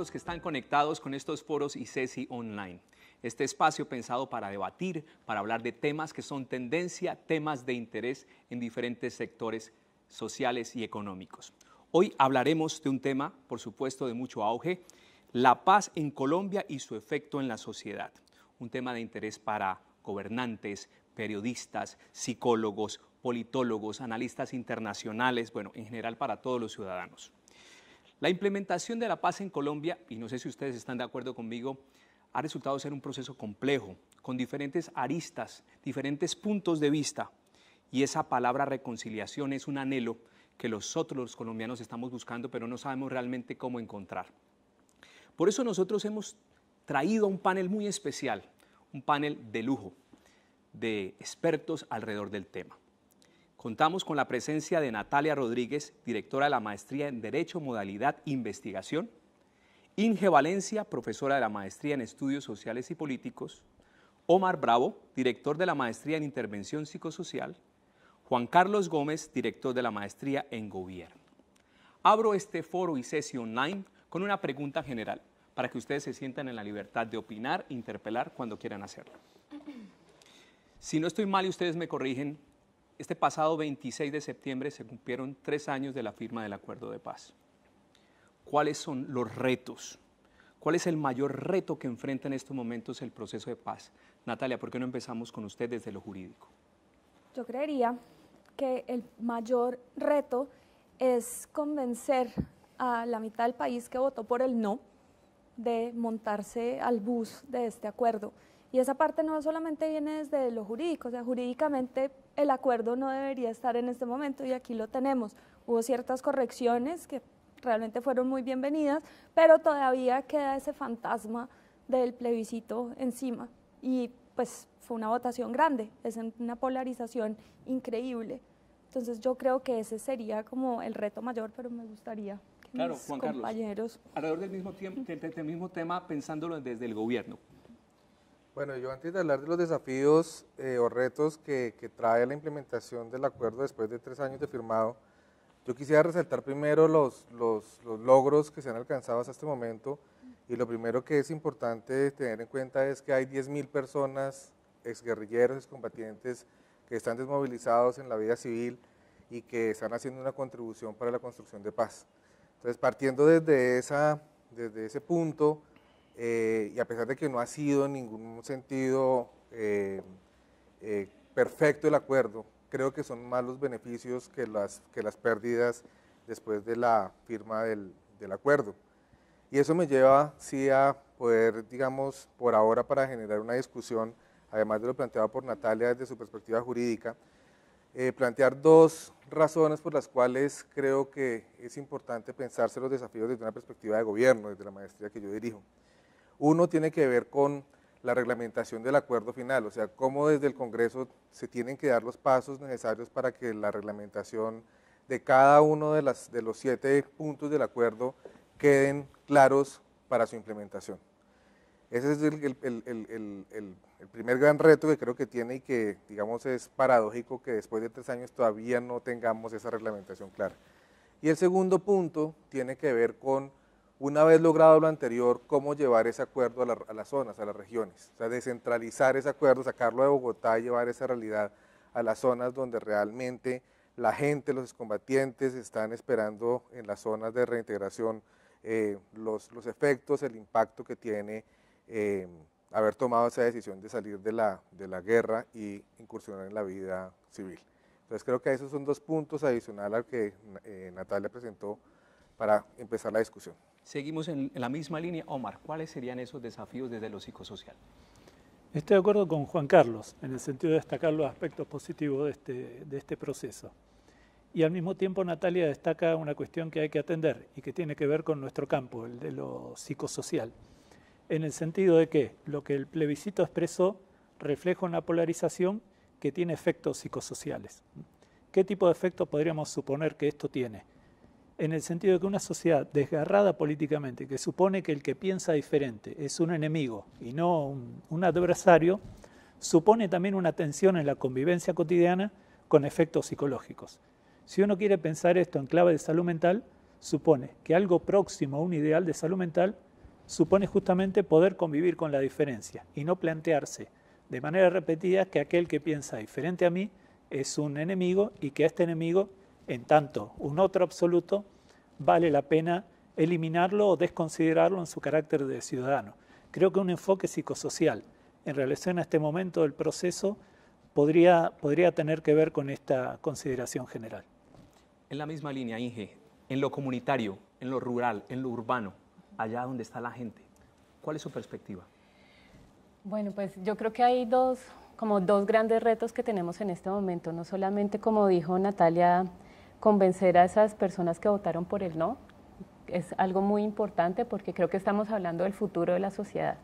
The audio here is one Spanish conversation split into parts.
los que están conectados con estos foros y ICESI Online. Este espacio pensado para debatir, para hablar de temas que son tendencia, temas de interés en diferentes sectores sociales y económicos. Hoy hablaremos de un tema, por supuesto, de mucho auge, la paz en Colombia y su efecto en la sociedad. Un tema de interés para gobernantes, periodistas, psicólogos, politólogos, analistas internacionales, bueno, en general para todos los ciudadanos. La implementación de la paz en Colombia, y no sé si ustedes están de acuerdo conmigo, ha resultado ser un proceso complejo, con diferentes aristas, diferentes puntos de vista. Y esa palabra reconciliación es un anhelo que nosotros los colombianos estamos buscando, pero no sabemos realmente cómo encontrar. Por eso nosotros hemos traído un panel muy especial, un panel de lujo, de expertos alrededor del tema contamos con la presencia de Natalia Rodríguez, directora de la Maestría en Derecho, Modalidad, Investigación, Inge Valencia, profesora de la Maestría en Estudios Sociales y Políticos, Omar Bravo, director de la Maestría en Intervención Psicosocial, Juan Carlos Gómez, director de la Maestría en Gobierno. Abro este foro y sesión online con una pregunta general para que ustedes se sientan en la libertad de opinar, interpelar cuando quieran hacerlo. Si no estoy mal y ustedes me corrigen, este pasado 26 de septiembre se cumplieron tres años de la firma del acuerdo de paz. ¿Cuáles son los retos? ¿Cuál es el mayor reto que enfrenta en estos momentos el proceso de paz? Natalia, ¿por qué no empezamos con usted desde lo jurídico? Yo creería que el mayor reto es convencer a la mitad del país que votó por el no de montarse al bus de este acuerdo. Y esa parte no solamente viene desde lo jurídico, o sea, jurídicamente el acuerdo no debería estar en este momento y aquí lo tenemos. Hubo ciertas correcciones que realmente fueron muy bienvenidas, pero todavía queda ese fantasma del plebiscito encima y pues fue una votación grande, es una polarización increíble. Entonces yo creo que ese sería como el reto mayor, pero me gustaría que claro, compañeros... Carlos, alrededor del mismo, tiempo, del mismo tema, pensándolo desde el gobierno. Bueno, yo antes de hablar de los desafíos eh, o retos que, trae la implementación del acuerdo después de tres años de firmado, yo quisiera resaltar primero los, logros que se han alcanzado hasta este momento y lo primero que es importante tener en cuenta es que hay 10.000 personas, exguerrilleros, excombatientes, que están desmovilizados en la vida civil y que están haciendo una contribución para la construcción de paz. Entonces, partiendo desde, esa, desde ese punto, eh, y a pesar de que no ha sido en ningún sentido eh, eh, perfecto el acuerdo, creo que son más los beneficios que las, pérdidas después de la firma del, acuerdo. Y eso me lleva, sí, a poder, digamos, por ahora para generar una discusión, además de lo planteado por Natalia desde su perspectiva jurídica, plantear dos razones por las cuales creo que es importante pensarse los desafíos desde una perspectiva de gobierno, desde la maestría que yo dirijo. Uno tiene que ver con la reglamentación del acuerdo final, o sea, cómo desde el Congreso se tienen que dar los pasos necesarios para que la reglamentación de cada uno de, las, los siete puntos del acuerdo queden claros para su implementación. Ese es el, el, primer gran reto que creo que tiene y que, digamos, es paradójico que después de tres años todavía no tengamos esa reglamentación clara. Y el segundo punto tiene que ver con una vez logrado lo anterior, ¿cómo llevar ese acuerdo a, las zonas, a las regiones? O sea, descentralizar ese acuerdo, sacarlo de Bogotá y llevar esa realidad a las zonas donde realmente la gente, los combatientes están esperando en las zonas de reintegración eh, los, los, efectos, el impacto que tiene eh, haber tomado esa decisión de salir de la, de la guerra y incursionar en la vida civil. Entonces creo que esos son dos puntos adicionales al que eh, Natalia presentó para empezar la discusión. Seguimos en la misma línea. Omar, ¿cuáles serían esos desafíos desde lo psicosocial? Estoy de acuerdo con Juan Carlos en el sentido de destacar los aspectos positivos de este, de este proceso. Y al mismo tiempo Natalia destaca una cuestión que hay que atender y que tiene que ver con nuestro campo, el de lo psicosocial, en el sentido de que lo que el plebiscito expresó refleja una polarización que tiene efectos psicosociales. ¿Qué tipo de efectos podríamos suponer que esto tiene? en el sentido de que una sociedad desgarrada políticamente, que supone que el que piensa diferente es un enemigo y no un, adversario, supone también una tensión en la convivencia cotidiana con efectos psicológicos. Si uno quiere pensar esto en clave de salud mental, supone que algo próximo a un ideal de salud mental supone justamente poder convivir con la diferencia y no plantearse de manera repetida que aquel que piensa diferente a mí es un enemigo y que a este enemigo en tanto, un otro absoluto vale la pena eliminarlo o desconsiderarlo en su carácter de ciudadano. Creo que un enfoque psicosocial en relación a este momento del proceso podría, podría tener que ver con esta consideración general. En la misma línea, Inge, en lo comunitario, en lo rural, en lo urbano, allá donde está la gente, ¿cuál es su perspectiva? Bueno, pues yo creo que hay dos, como dos grandes retos que tenemos en este momento, no solamente como dijo Natalia convencer a esas personas que votaron por el no es algo muy importante porque creo que estamos hablando del futuro de la sociedad,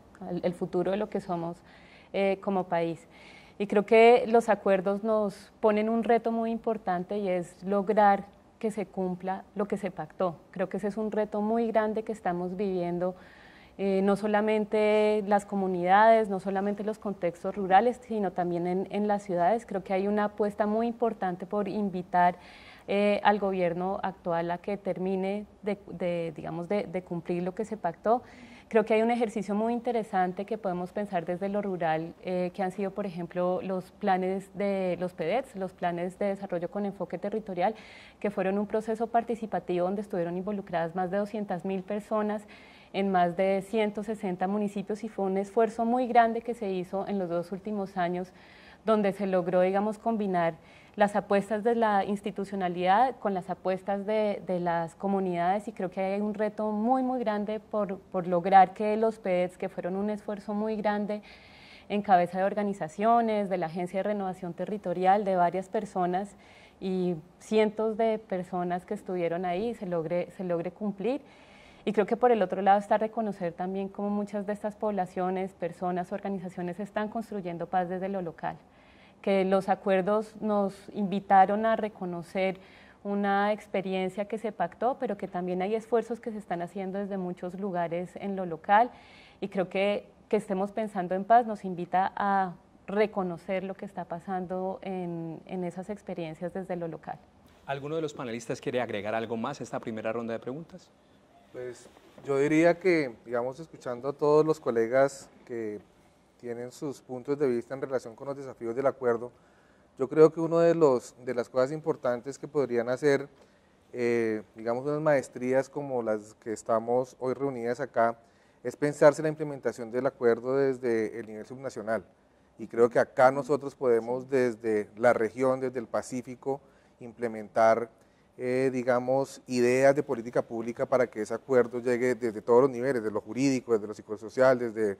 el, futuro de lo que somos eh, como país. Y creo que los acuerdos nos ponen un reto muy importante y es lograr que se cumpla lo que se pactó. Creo que ese es un reto muy grande que estamos viviendo, eh, no solamente las comunidades, no solamente los contextos rurales, sino también en las ciudades. Creo que hay una apuesta muy importante por invitar eh, al gobierno actual a que termine de, digamos, de, cumplir lo que se pactó. Creo que hay un ejercicio muy interesante que podemos pensar desde lo rural, eh, que han sido, por ejemplo, los planes de los PEDETs, los planes de desarrollo con enfoque territorial, que fueron un proceso participativo donde estuvieron involucradas más de 200.000 personas en más de 160 municipios y fue un esfuerzo muy grande que se hizo en los dos últimos años, donde se logró, digamos, combinar las apuestas de la institucionalidad con las apuestas de, las comunidades y creo que hay un reto muy, muy grande por, por lograr que los PEDs, que fueron un esfuerzo muy grande, en cabeza de organizaciones, de la Agencia de Renovación Territorial, de varias personas y cientos de personas que estuvieron ahí, se logre, se logre cumplir. Y creo que por el otro lado está reconocer también cómo muchas de estas poblaciones, personas, organizaciones están construyendo paz desde lo local que los acuerdos nos invitaron a reconocer una experiencia que se pactó, pero que también hay esfuerzos que se están haciendo desde muchos lugares en lo local y creo que que estemos pensando en paz nos invita a reconocer lo que está pasando en, en esas experiencias desde lo local. ¿Alguno de los panelistas quiere agregar algo más a esta primera ronda de preguntas? Pues yo diría que, digamos, escuchando a todos los colegas que tienen sus puntos de vista en relación con los desafíos del acuerdo. Yo creo que una de, los, de las cosas importantes que podrían hacer, eh, digamos, unas maestrías como las que estamos hoy reunidas acá, es pensarse la implementación del acuerdo desde el nivel subnacional. Y creo que acá nosotros podemos desde la región, desde el Pacífico, implementar, eh, digamos, ideas de política pública para que ese acuerdo llegue desde todos los niveles, desde lo jurídico, desde lo psicosocial, desde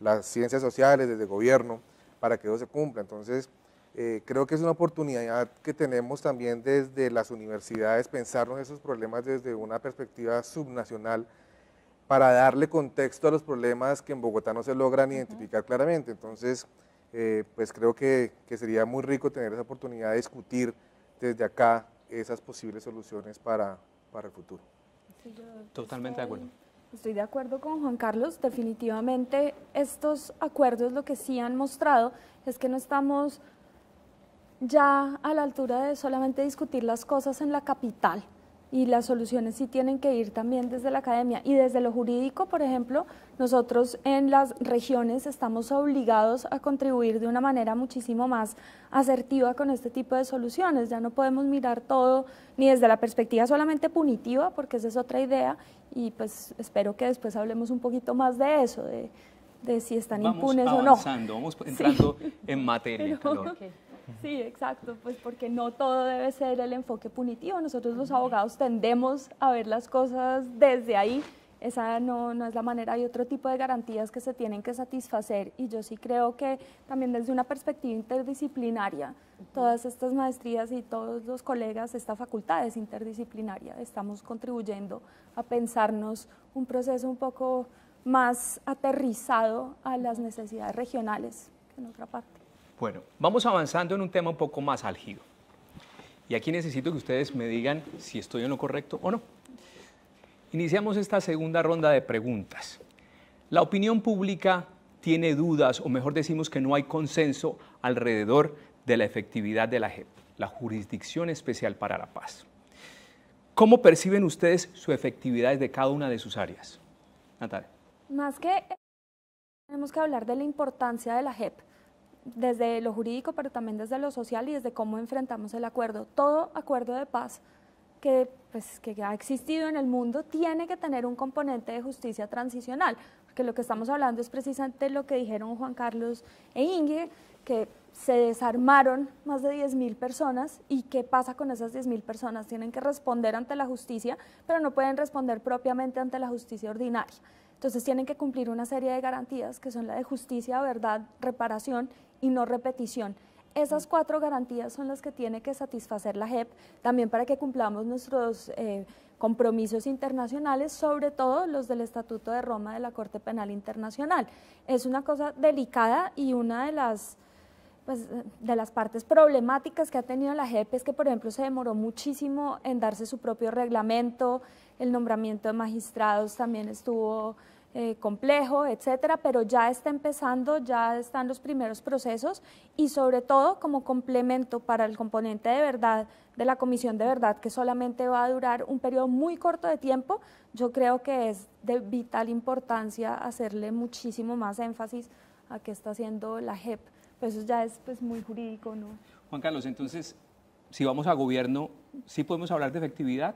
las ciencias sociales, desde gobierno, para que eso se cumpla. Entonces, eh, creo que es una oportunidad que tenemos también desde las universidades pensarnos esos problemas desde una perspectiva subnacional para darle contexto a los problemas que en Bogotá no se logran identificar claramente. Entonces, eh, pues creo que, sería muy rico tener esa oportunidad de discutir desde acá esas posibles soluciones para, para el futuro. Totalmente de acuerdo. Estoy de acuerdo con Juan Carlos. Definitivamente estos acuerdos lo que sí han mostrado es que no estamos ya a la altura de solamente discutir las cosas en la capital, y las soluciones sí tienen que ir también desde la academia. Y desde lo jurídico, por ejemplo, nosotros en las regiones estamos obligados a contribuir de una manera muchísimo más asertiva con este tipo de soluciones. Ya no podemos mirar todo ni desde la perspectiva solamente punitiva, porque esa es otra idea, y pues espero que después hablemos un poquito más de eso, de, si están impunes o no. Vamos vamos entrando en materia. Sí, exacto, pues porque no todo debe ser el enfoque punitivo. Nosotros los abogados tendemos a ver las cosas desde ahí. Esa no, es la manera, hay otro tipo de garantías que se tienen que satisfacer y yo sí creo que también desde una perspectiva interdisciplinaria, todas estas maestrías y todos los colegas, esta facultad es interdisciplinaria, estamos contribuyendo a pensarnos un proceso un poco más aterrizado a las necesidades regionales que en otra parte. Bueno, vamos avanzando en un tema un poco más álgido. Y aquí necesito que ustedes me digan si estoy en lo correcto o no. Iniciamos esta segunda ronda de preguntas. La opinión pública tiene dudas, o mejor decimos que no hay consenso alrededor de la efectividad de la JEP, la Jurisdicción Especial para la Paz. ¿Cómo perciben ustedes su efectividad desde cada una de sus áreas? Natalia. Más que tenemos que hablar de la importancia de la JEP desde lo jurídico, pero también desde lo social y desde cómo enfrentamos el acuerdo. Todo acuerdo de paz que, pues, que ha existido en el mundo tiene que tener un componente de justicia transicional, porque lo que estamos hablando es precisamente lo que dijeron Juan Carlos e Inge, que se desarmaron más de 10.000 personas y qué pasa con esas 10.000 personas. Tienen que responder ante la justicia, pero no pueden responder propiamente ante la justicia ordinaria. Entonces tienen que cumplir una serie de garantías que son la de justicia, verdad, reparación y no repetición. Esas cuatro garantías son las que tiene que satisfacer la JEP también para que cumplamos nuestros eh, compromisos internacionales, sobre todo los del Estatuto de Roma de la Corte Penal Internacional. Es una cosa delicada y una de las, pues, de las partes problemáticas que ha tenido la JEP es que, por ejemplo, se demoró muchísimo en darse su propio reglamento, el nombramiento de magistrados también estuvo eh, complejo, etcétera, pero ya está empezando, ya están los primeros procesos y sobre todo como complemento para el componente de verdad de la Comisión de Verdad, que solamente va a durar un periodo muy corto de tiempo, yo creo que es de vital importancia hacerle muchísimo más énfasis a qué está haciendo la JEP. Pues eso ya es pues, muy jurídico, ¿no? Juan Carlos, entonces, si vamos a gobierno, ¿sí podemos hablar de efectividad?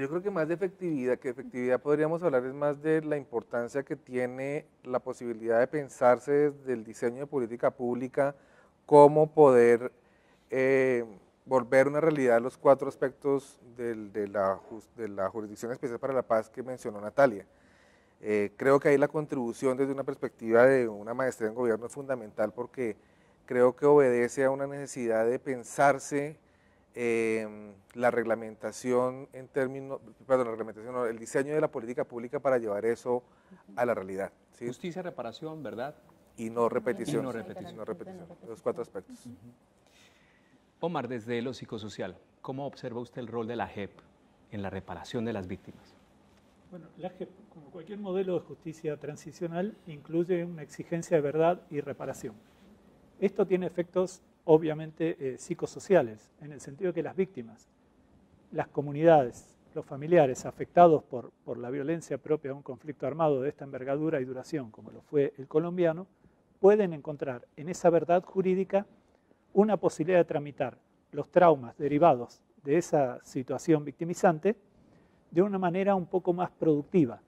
yo creo que más de efectividad, que efectividad podríamos hablar es más de la importancia que tiene la posibilidad de pensarse desde el diseño de política pública, cómo poder eh, volver una realidad los cuatro aspectos de, la, de, la, Jurisdicción Especial para la Paz que mencionó Natalia. Eh, creo que ahí la contribución desde una perspectiva de una maestría en gobierno es fundamental porque creo que obedece a una necesidad de pensarse Em, la reglamentación en términos, perdón, la reglamentación, el diseño de la política pública para llevar eso a la realidad. Justicia, reparación, verdad. Y no repetición. Y no repetición. repetición. Los cuatro aspectos. Omar, desde lo psicosocial, ¿cómo observa usted el rol de la JEP en la reparación de las víctimas? Bueno, la JEP, como cualquier modelo de justicia transicional, incluye una exigencia de verdad y reparación. Esto tiene efectos obviamente eh, psicosociales, en el sentido que las víctimas, las comunidades, los familiares afectados por, por la violencia propia de un conflicto armado de esta envergadura y duración, como lo fue el colombiano, pueden encontrar en esa verdad jurídica una posibilidad de tramitar los traumas derivados de esa situación victimizante de una manera un poco más productiva.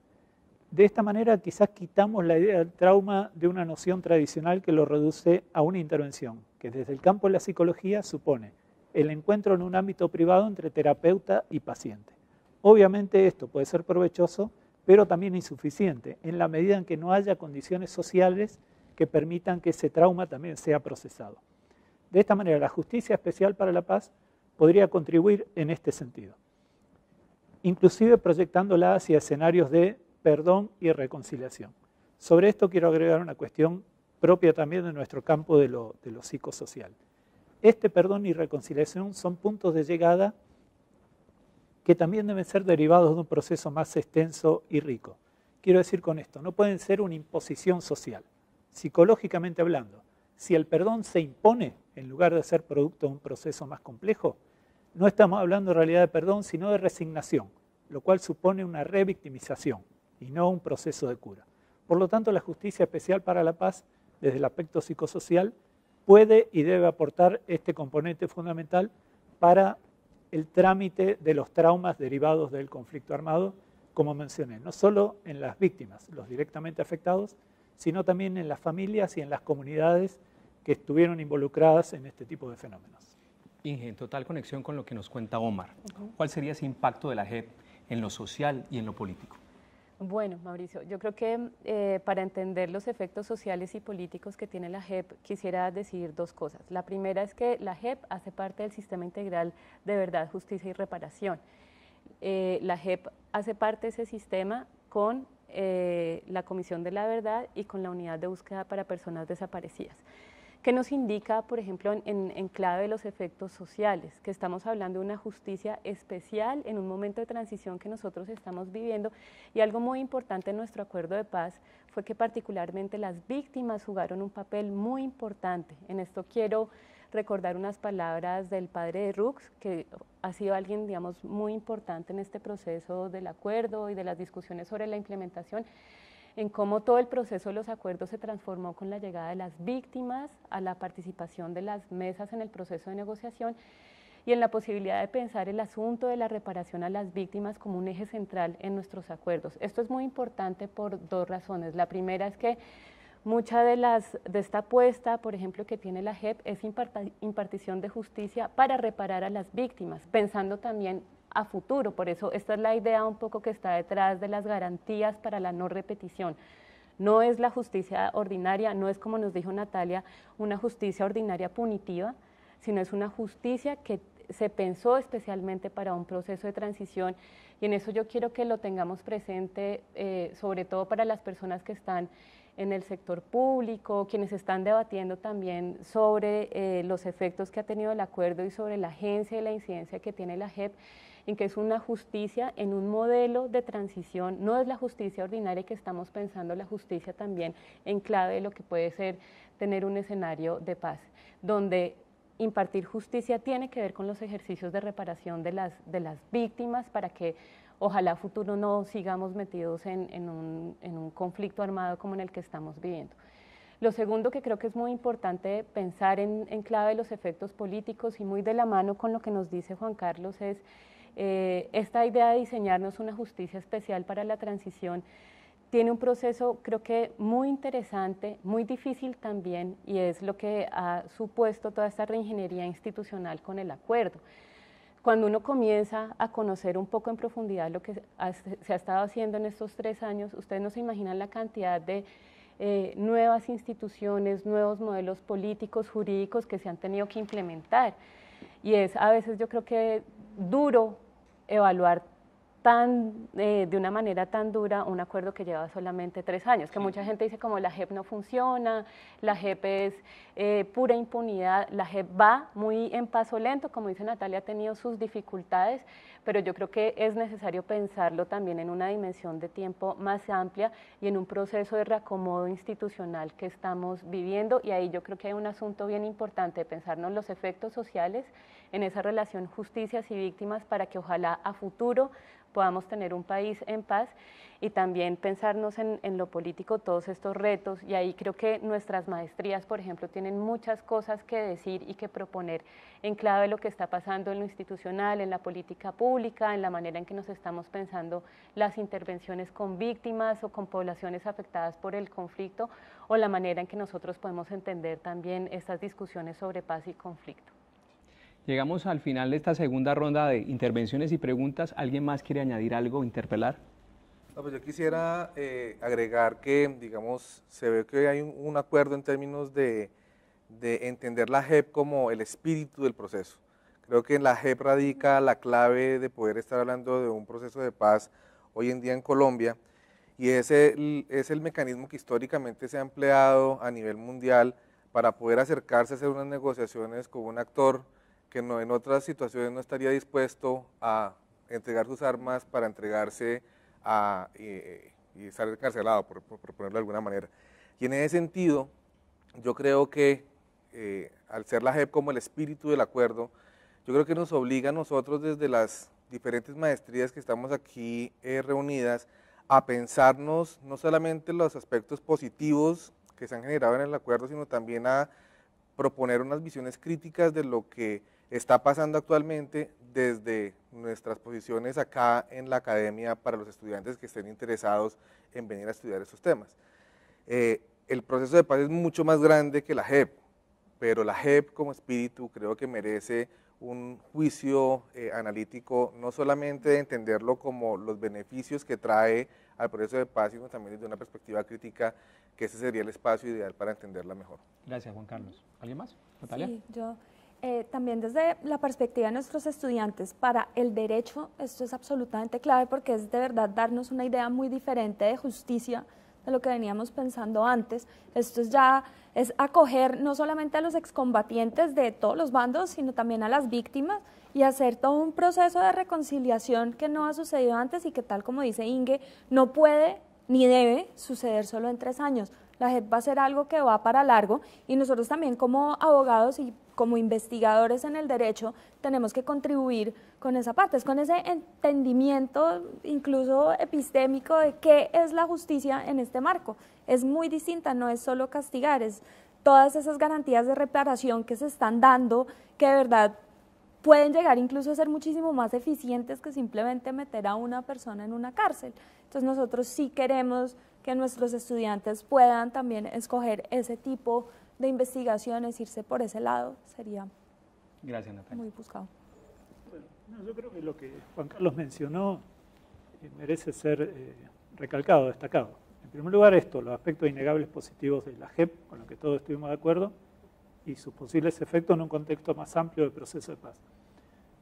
De esta manera quizás quitamos la idea del trauma de una noción tradicional que lo reduce a una intervención, que desde el campo de la psicología supone el encuentro en un ámbito privado entre terapeuta y paciente. Obviamente esto puede ser provechoso, pero también insuficiente, en la medida en que no haya condiciones sociales que permitan que ese trauma también sea procesado. De esta manera, la Justicia Especial para la Paz podría contribuir en este sentido, inclusive proyectándola hacia escenarios de perdón y reconciliación. Sobre esto quiero agregar una cuestión propia también de nuestro campo de lo, psicosocial. Este perdón y reconciliación son puntos de llegada que también deben ser derivados de un proceso más extenso y rico. Quiero decir con esto, no pueden ser una imposición social, psicológicamente hablando. Si el perdón se impone en lugar de ser producto de un proceso más complejo, no estamos hablando en realidad de perdón, sino de resignación, lo cual supone una revictimización y no un proceso de cura. Por lo tanto, la justicia especial para la paz desde el aspecto psicosocial, puede y debe aportar este componente fundamental para el trámite de los traumas derivados del conflicto armado, como mencioné, no solo en las víctimas, los directamente afectados, sino también en las familias y en las comunidades que estuvieron involucradas en este tipo de fenómenos. Inge, en total conexión con lo que nos cuenta Omar, ¿cuál sería ese impacto de la JEP en lo social y en lo político? Bueno, Mauricio, yo creo que eh, para entender los efectos sociales y políticos que tiene la JEP, quisiera decir dos cosas. La primera es que la JEP hace parte del sistema integral de verdad, justicia y reparación. Eh, la JEP hace parte de ese sistema con eh, la Comisión de la Verdad y con la Unidad de Búsqueda para Personas Desaparecidas que nos indica, por ejemplo, en, clave de los efectos sociales, que estamos hablando de una justicia especial en un momento de transición que nosotros estamos viviendo. Y algo muy importante en nuestro acuerdo de paz fue que particularmente las víctimas jugaron un papel muy importante. En esto quiero recordar unas palabras del padre de Rux, que ha sido alguien, digamos, muy importante en este proceso del acuerdo y de las discusiones sobre la implementación en cómo todo el proceso de los acuerdos se transformó con la llegada de las víctimas, a la participación de las mesas en el proceso de negociación y en la posibilidad de pensar el asunto de la reparación a las víctimas como un eje central en nuestros acuerdos. Esto es muy importante por dos razones. La primera es que mucha de, las, de esta apuesta, por ejemplo, que tiene la JEP es impartición de justicia para reparar a las víctimas, pensando también a futuro. Por eso esta es la idea un poco que está detrás de las garantías para la no repetición. No es la justicia ordinaria, no es como nos dijo Natalia, una justicia ordinaria punitiva, sino es una justicia que se pensó especialmente para un proceso de transición y en eso yo quiero que lo tengamos presente, eh, sobre todo para las personas que están en el sector público, quienes están debatiendo también sobre eh, los efectos que ha tenido el acuerdo y sobre la agencia y la incidencia que tiene la JEP en que es una justicia en un modelo de transición, no es la justicia ordinaria que estamos pensando, la justicia también en clave de lo que puede ser tener un escenario de paz, donde impartir justicia tiene que ver con los ejercicios de reparación de las, de las víctimas para que ojalá a futuro no sigamos metidos en, un, conflicto armado como en el que estamos viviendo. Lo segundo que creo que es muy importante pensar en, clave de los efectos políticos y muy de la mano con lo que nos dice Juan Carlos es eh, esta idea de diseñarnos una justicia especial para la transición tiene un proceso creo que muy interesante, muy difícil también, y es lo que ha supuesto toda esta reingeniería institucional con el acuerdo. Cuando uno comienza a conocer un poco en profundidad lo que se ha estado haciendo en estos tres años, ustedes no se imaginan la cantidad de eh, nuevas instituciones, nuevos modelos políticos, jurídicos que se han tenido que implementar. Y es a veces yo creo que duro evaluar tan, eh, de una manera tan dura un acuerdo que lleva solamente tres años, que mucha gente dice como la JEP no funciona, la JEP es eh, pura impunidad, la JEP va muy en paso lento, como dice Natalia, ha tenido sus dificultades, pero yo creo que es necesario pensarlo también en una dimensión de tiempo más amplia y en un proceso de reacomodo institucional que estamos viviendo y ahí yo creo que hay un asunto bien importante de pensarnos los efectos sociales en esa relación justicias y víctimas para que ojalá a futuro podamos tener un país en paz y también pensarnos en, lo político todos estos retos. Y ahí creo que nuestras maestrías, por ejemplo, tienen muchas cosas que decir y que proponer en clave de lo que está pasando en lo institucional, en la política pública, en la manera en que nos estamos pensando las intervenciones con víctimas o con poblaciones afectadas por el conflicto o la manera en que nosotros podemos entender también estas discusiones sobre paz y conflicto. Llegamos al final de esta segunda ronda de intervenciones y preguntas. ¿Alguien más quiere añadir algo, interpelar? pues yo quisiera eh, agregar que, digamos, se ve que hay un, acuerdo en términos de, de, entender la JEP como el espíritu del proceso. Creo que en la JEP radica la clave de poder estar hablando de un proceso de paz hoy en día en Colombia y ese es el mecanismo que históricamente se ha empleado a nivel mundial para poder acercarse a hacer unas negociaciones con un actor que en otras situaciones no estaría dispuesto a entregar sus armas para entregarse a, eh, eh, y estar encarcelado, por, por, ponerlo de alguna manera. Y en ese sentido, yo creo que eh, al ser la JEP como el espíritu del acuerdo, yo creo que nos obliga a nosotros desde las diferentes maestrías que estamos aquí reunidas a pensarnos no solamente los aspectos positivos que se han generado en el acuerdo, sino también a proponer unas visiones críticas de lo que está pasando actualmente desde nuestras posiciones acá en la academia para los estudiantes que estén interesados en venir a estudiar esos temas. Eh, el proceso de paz es mucho más grande que la JEP, pero la JEP como espíritu creo que merece un juicio eh, analítico, no solamente de entenderlo como los beneficios que trae al proceso de paz, sino también desde una perspectiva crítica, que ese sería el espacio ideal para entenderla mejor. Gracias, Juan Carlos. ¿Alguien más? Natalia. Sí, yo eh, también desde la perspectiva de nuestros estudiantes, para el derecho esto es absolutamente clave porque es de verdad darnos una idea muy diferente de justicia de lo que veníamos pensando antes. Esto es ya es acoger no solamente a los excombatientes de todos los bandos, sino también a las víctimas y hacer todo un proceso de reconciliación que no ha sucedido antes y que tal como dice Inge, no puede ni debe suceder solo en tres años. La JEP va a ser algo que va para largo y nosotros también como abogados y como investigadores en el derecho tenemos que contribuir con esa parte, es con ese entendimiento incluso epistémico de qué es la justicia en este marco. Es muy distinta, no es solo castigar, es todas esas garantías de reparación que se están dando, que de verdad pueden llegar incluso a ser muchísimo más eficientes que simplemente meter a una persona en una cárcel. Entonces nosotros sí queremos que nuestros estudiantes puedan también escoger ese tipo de de investigaciones, irse por ese lado sería muy buscado. Bueno, yo creo que lo que Juan Carlos mencionó eh, merece ser eh, recalcado, destacado. En primer lugar, esto, los aspectos innegables positivos de la JEP, con lo que todos estuvimos de acuerdo, y sus posibles efectos en un contexto más amplio del proceso de paz.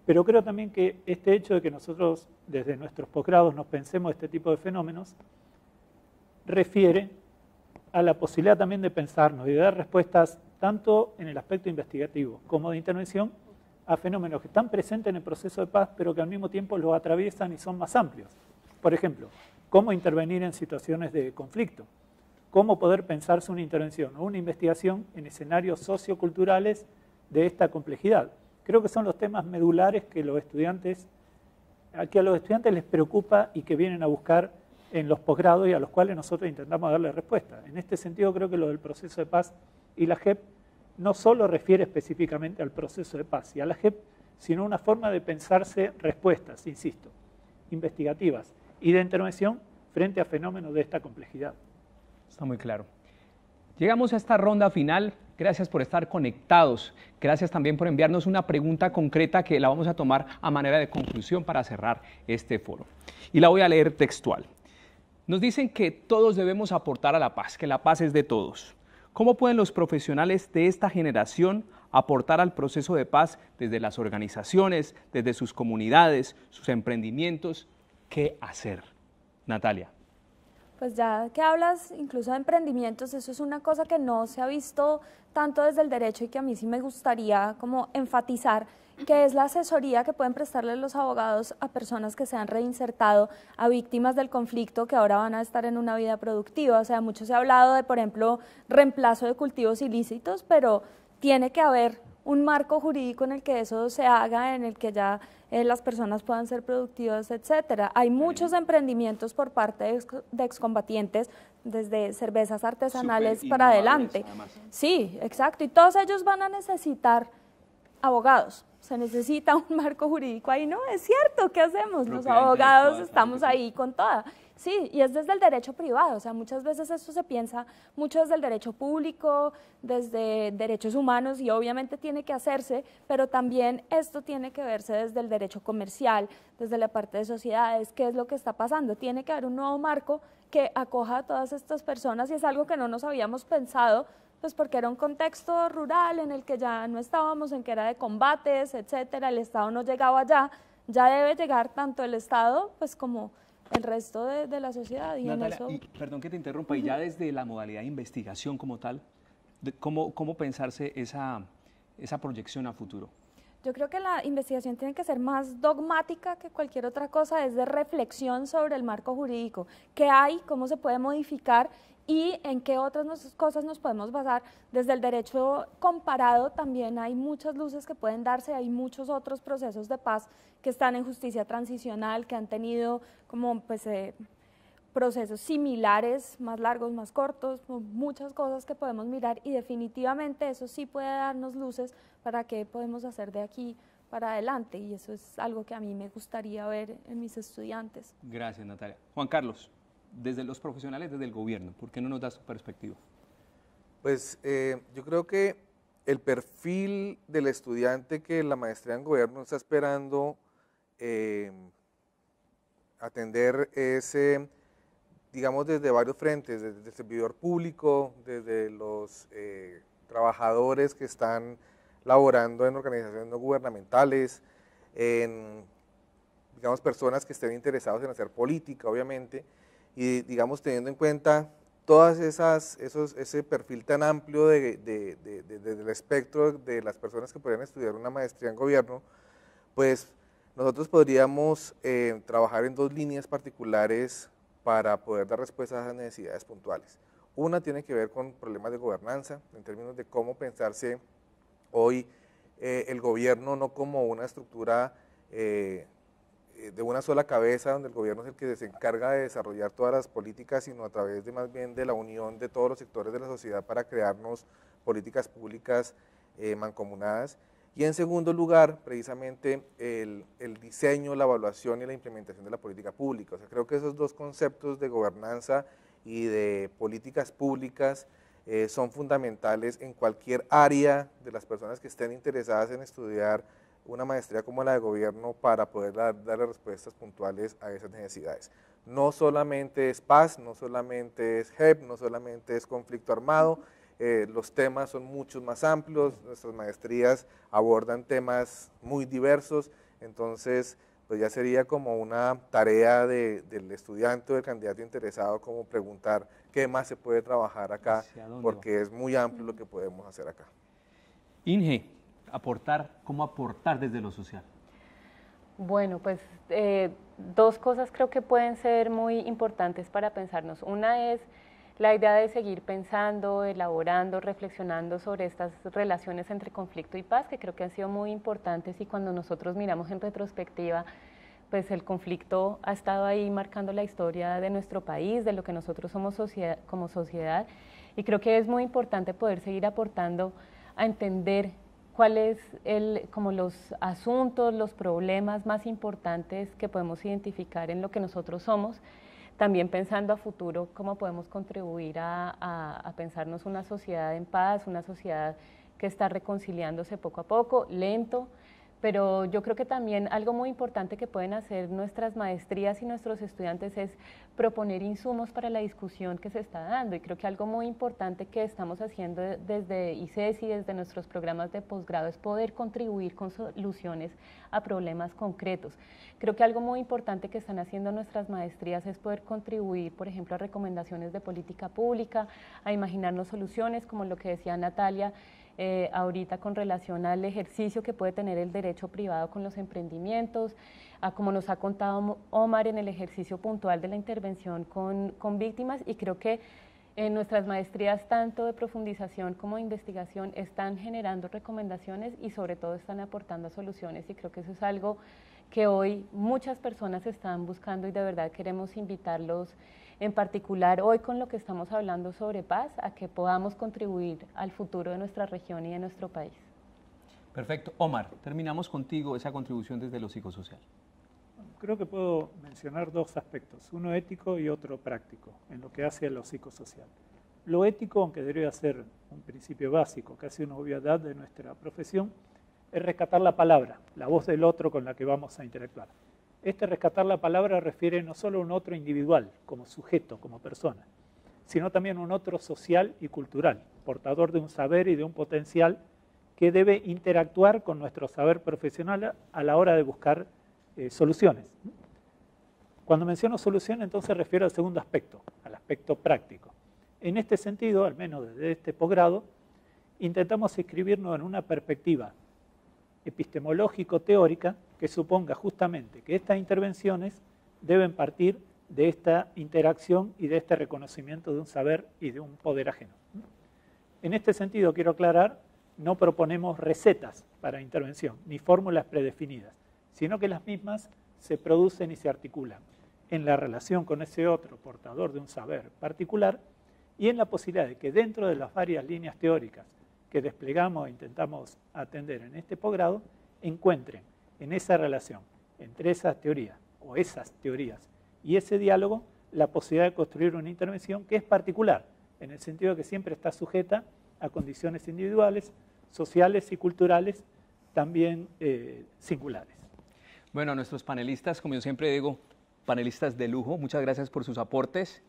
Pero creo también que este hecho de que nosotros desde nuestros posgrados nos pensemos este tipo de fenómenos refiere a la posibilidad también de pensarnos y de dar respuestas tanto en el aspecto investigativo como de intervención a fenómenos que están presentes en el proceso de paz, pero que al mismo tiempo los atraviesan y son más amplios. Por ejemplo, cómo intervenir en situaciones de conflicto, cómo poder pensarse una intervención o una investigación en escenarios socioculturales de esta complejidad. Creo que son los temas medulares que los estudiantes, que a los estudiantes les preocupa y que vienen a buscar en los posgrados y a los cuales nosotros intentamos darle respuesta. En este sentido creo que lo del proceso de paz y la JEP no solo refiere específicamente al proceso de paz y a la JEP, sino una forma de pensarse respuestas, insisto, investigativas y de intervención frente a fenómenos de esta complejidad. Está muy claro. Llegamos a esta ronda final. Gracias por estar conectados. Gracias también por enviarnos una pregunta concreta que la vamos a tomar a manera de conclusión para cerrar este foro. Y la voy a leer textual. Nos dicen que todos debemos aportar a la paz, que la paz es de todos. ¿Cómo pueden los profesionales de esta generación aportar al proceso de paz desde las organizaciones, desde sus comunidades, sus emprendimientos? ¿Qué hacer? Natalia. Pues ya que hablas incluso de emprendimientos, eso es una cosa que no se ha visto tanto desde el derecho y que a mí sí me gustaría como enfatizar que es la asesoría que pueden prestarle los abogados a personas que se han reinsertado, a víctimas del conflicto que ahora van a estar en una vida productiva. O sea, mucho se ha hablado de, por ejemplo, reemplazo de cultivos ilícitos, pero tiene que haber un marco jurídico en el que eso se haga, en el que ya eh, las personas puedan ser productivas, etcétera. Hay muchos emprendimientos por parte de, excombatientes, desde cervezas artesanales para adelante. Sí, exacto. Y todos ellos van a necesitar abogados se necesita un marco jurídico ahí, no, es cierto, ¿qué hacemos? Los abogados estamos ahí con toda. Sí, y es desde el derecho privado, o sea, muchas veces esto se piensa mucho desde el derecho público, desde derechos humanos y obviamente tiene que hacerse, pero también esto tiene que verse desde el derecho comercial, desde la parte de sociedades, qué es lo que está pasando. Tiene que haber un nuevo marco que acoja a todas estas personas y es algo que no nos habíamos pensado pues porque era un contexto rural en el que ya no estábamos, en que era de combates, etcétera, el Estado no llegaba allá, ya debe llegar tanto el Estado, pues como el resto de, la sociedad. Y perdón que te interrumpa, y ya desde la modalidad de investigación como tal, ¿cómo, ¿cómo pensarse esa, esa proyección a futuro? Yo creo que la investigación tiene que ser más dogmática que cualquier otra cosa, es de reflexión sobre el marco jurídico, qué hay, cómo se puede modificar y en qué otras cosas nos podemos basar. Desde el derecho comparado también hay muchas luces que pueden darse, hay muchos otros procesos de paz que están en justicia transicional, que han tenido como pues... Eh, procesos similares, más largos, más cortos, muchas cosas que podemos mirar y definitivamente eso sí puede darnos luces para qué podemos hacer de aquí para adelante y eso es algo que a mí me gustaría ver en mis estudiantes. Gracias Natalia. Juan Carlos, desde los profesionales, desde el gobierno, ¿por qué no nos das tu perspectiva? Pues eh, yo creo que el perfil del estudiante que la maestría en gobierno está esperando eh, atender ese digamos, desde varios frentes, desde el servidor público, desde los eh, trabajadores que están laborando en organizaciones no gubernamentales, en, digamos, personas que estén interesados en hacer política, obviamente, y, digamos, teniendo en cuenta todas esas, esos, ese perfil tan amplio de, de, del espectro de las personas que podrían estudiar una maestría en gobierno, pues nosotros podríamos eh, trabajar en dos líneas particulares para poder dar respuesta a esas necesidades puntuales. Una tiene que ver con problemas de gobernanza, en términos de cómo pensarse hoy eh, el gobierno no como una estructura eh, de una sola cabeza, donde el gobierno es el que se encarga de desarrollar todas las políticas, sino a través de más bien de la unión de todos los sectores de la sociedad para crearnos políticas públicas eh, mancomunadas y en segundo lugar, precisamente el, diseño, la evaluación y la implementación de la política pública. O sea, creo que esos dos conceptos de gobernanza y de políticas públicas eh, son fundamentales en cualquier área de las personas que estén interesadas en estudiar una maestría como la de gobierno para poder dar, respuestas puntuales a esas necesidades. No solamente es paz, no solamente es HEP, no solamente es conflicto armado, eh, los temas son muchos más amplios, nuestras maestrías abordan temas muy diversos, entonces pues ya sería como una tarea de, del estudiante o del candidato interesado como preguntar qué más se puede trabajar acá, porque es muy amplio lo que podemos hacer acá. Inge, aportar, ¿cómo aportar desde lo social? Bueno, pues eh, dos cosas creo que pueden ser muy importantes para pensarnos. Una es la idea de seguir pensando, elaborando, reflexionando sobre estas relaciones entre conflicto y paz, que creo que han sido muy importantes y cuando nosotros miramos en retrospectiva, pues el conflicto ha estado ahí marcando la historia de nuestro país, de lo que nosotros somos como sociedad, y creo que es muy importante poder seguir aportando a entender cuáles el como los asuntos, los problemas más importantes que podemos identificar en lo que nosotros somos también pensando a futuro cómo podemos contribuir a, a, pensarnos una sociedad en paz, una sociedad que está reconciliándose poco a poco, lento, pero yo creo que también algo muy importante que pueden hacer nuestras maestrías y nuestros estudiantes es proponer insumos para la discusión que se está dando. Y creo que algo muy importante que estamos haciendo desde ICES y desde nuestros programas de posgrado es poder contribuir con soluciones a problemas concretos. Creo que algo muy importante que están haciendo nuestras maestrías es poder contribuir, por ejemplo, a recomendaciones de política pública, a imaginarnos soluciones, como lo que decía Natalia, eh, ahorita con relación al ejercicio que puede tener el derecho privado con los emprendimientos, a como nos ha contado Omar en el ejercicio puntual de la intervención con, con víctimas y creo que en eh, nuestras maestrías, tanto de profundización como de investigación, están generando recomendaciones y sobre todo están aportando soluciones y creo que eso es algo que hoy muchas personas están buscando y de verdad queremos invitarlos en particular hoy con lo que estamos hablando sobre paz, a que podamos contribuir al futuro de nuestra región y de nuestro país. Perfecto. Omar, terminamos contigo esa contribución desde lo psicosocial. Creo que puedo mencionar dos aspectos, uno ético y otro práctico, en lo que hace a lo psicosocial. Lo ético, aunque debería ser un principio básico, casi una obviedad de nuestra profesión, es rescatar la palabra, la voz del otro con la que vamos a interactuar. Este rescatar la palabra refiere no solo a un otro individual, como sujeto, como persona, sino también a un otro social y cultural, portador de un saber y de un potencial que debe interactuar con nuestro saber profesional a la hora de buscar eh, soluciones. Cuando menciono solución, entonces refiero al segundo aspecto, al aspecto práctico. En este sentido, al menos desde este posgrado, intentamos inscribirnos en una perspectiva epistemológico-teórica que suponga justamente que estas intervenciones deben partir de esta interacción y de este reconocimiento de un saber y de un poder ajeno. En este sentido, quiero aclarar, no proponemos recetas para intervención, ni fórmulas predefinidas, sino que las mismas se producen y se articulan en la relación con ese otro portador de un saber particular y en la posibilidad de que dentro de las varias líneas teóricas que desplegamos e intentamos atender en este posgrado encuentren en esa relación entre esas teorías o esas teorías y ese diálogo la posibilidad de construir una intervención que es particular, en el sentido de que siempre está sujeta a condiciones individuales, sociales y culturales también eh, singulares. Bueno, nuestros panelistas, como yo siempre digo, panelistas de lujo, muchas gracias por sus aportes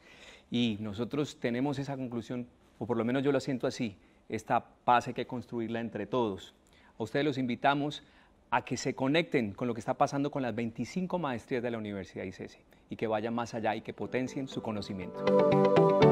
y nosotros tenemos esa conclusión, o por lo menos yo lo siento así, esta paz hay que construirla entre todos. A ustedes los invitamos a que se conecten con lo que está pasando con las 25 maestrías de la Universidad ICESI e y que vayan más allá y que potencien su conocimiento.